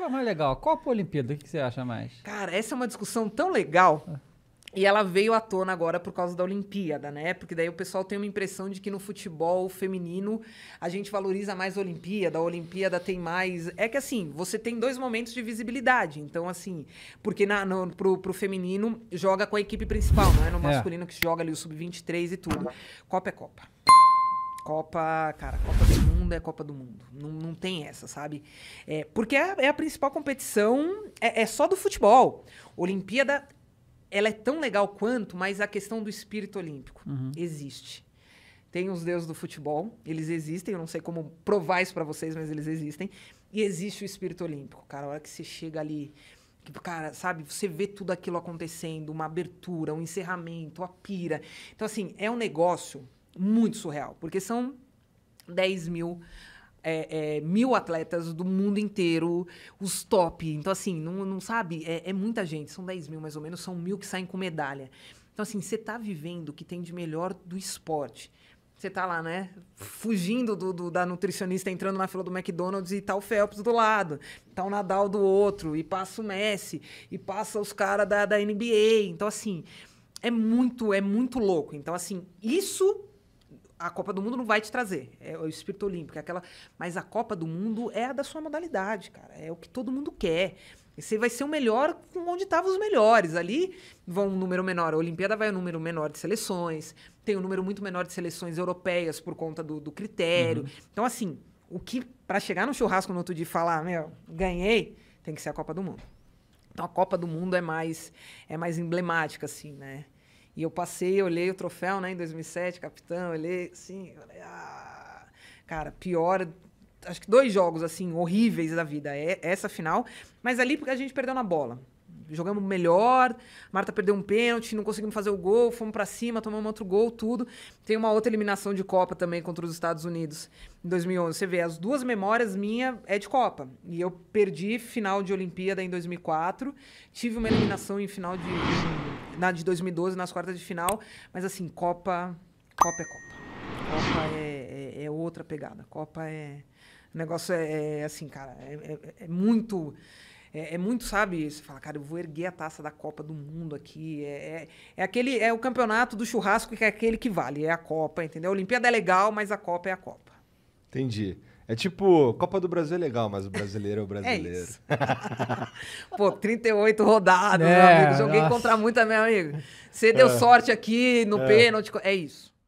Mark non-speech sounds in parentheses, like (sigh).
foi mais legal? Copa ou Olimpíada? O que você acha mais? Cara, essa é uma discussão tão legal. E ela veio à tona agora por causa da Olimpíada, né? Porque daí o pessoal tem uma impressão de que no futebol feminino a gente valoriza mais a Olimpíada, a Olimpíada tem mais. É que assim, você tem dois momentos de visibilidade. Então, assim, porque na, no, pro, pro feminino joga com a equipe principal, não é no é. masculino é. que joga ali o sub-23 e tudo. Copa é Copa. Copa, cara, Copa do Mundo é Copa do Mundo. Não, não tem essa, sabe? É, porque é, é, a principal competição, é, é só do futebol. Olimpíada, ela é tão legal quanto, mas a questão do espírito olímpico uhum. existe. Tem os deuses do futebol, eles existem, eu não sei como provar isso pra vocês, mas eles existem. E existe o espírito olímpico, cara. A hora que você chega ali, cara, sabe, você vê tudo aquilo acontecendo, uma abertura, um encerramento, a pira. Então, assim, é um negócio muito surreal, porque são 10 mil. É, é, mil atletas do mundo inteiro, os top. Então, assim, não, não sabe? É, é, muita gente, são 10 mil mais ou menos, são mil que saem com medalha. Então, assim, você está vivendo o que tem de melhor do esporte. Você está lá, né? Fugindo do, do, da nutricionista, entrando na fila do McDonald's e tá o Phelps do lado, tá o Nadal do outro, e passa o Messi, e passa os caras da, da NBA. Então, assim, é muito, é muito louco. Então, assim, isso a Copa do Mundo não vai te trazer. É o espírito olímpico, é aquela. Mas a Copa do Mundo é a da sua modalidade, cara. É o que todo mundo quer. você vai ser o melhor onde estavam os melhores. Ali vão um número menor. A Olimpíada vai um número menor de seleções. Tem um número muito menor de seleções europeias por conta do, do critério. Uhum. Então, assim, o que para chegar no churrasco no outro dia e falar, meu, ganhei, tem que ser a Copa do Mundo. Então, a Copa do Mundo é mais é mais emblemática, assim, né? E eu passei, olhei o troféu, né, em 2007, capitão, olhei, assim, olhei, ah, cara, pior, acho que dois jogos, assim, horríveis da vida, é essa final, mas ali porque a gente perdeu na bola jogamos melhor, Marta perdeu um pênalti, não conseguimos fazer o gol, fomos para cima, tomamos outro gol, tudo. Tem uma outra eliminação de Copa também contra os Estados Unidos em 2011. Você vê, as duas memórias minha é de Copa. E eu perdi final de Olimpíada em 2004, tive uma eliminação em final de na de 2012 nas quartas de final, mas assim, Copa, Copa é Copa. Copa é, é, é outra pegada. Copa é o negócio é, é assim, cara, é, é, é muito é, é, muito, sabe? Você fala, cara, eu vou erguer a taça da Copa do Mundo aqui. É, é, é, aquele, é o campeonato do churrasco que é aquele que vale, é a Copa, entendeu? A Olimpíada é legal, mas a Copa é a Copa. Entendi. É tipo, Copa do Brasil é legal, mas o brasileiro é o (laughs) é brasileiro. É isso. (laughs) Pô, 38 rodadas, é, meu amigo. Joguei nossa. contra muita, meu amigo. Você é. deu sorte aqui no é. pênalti. É isso.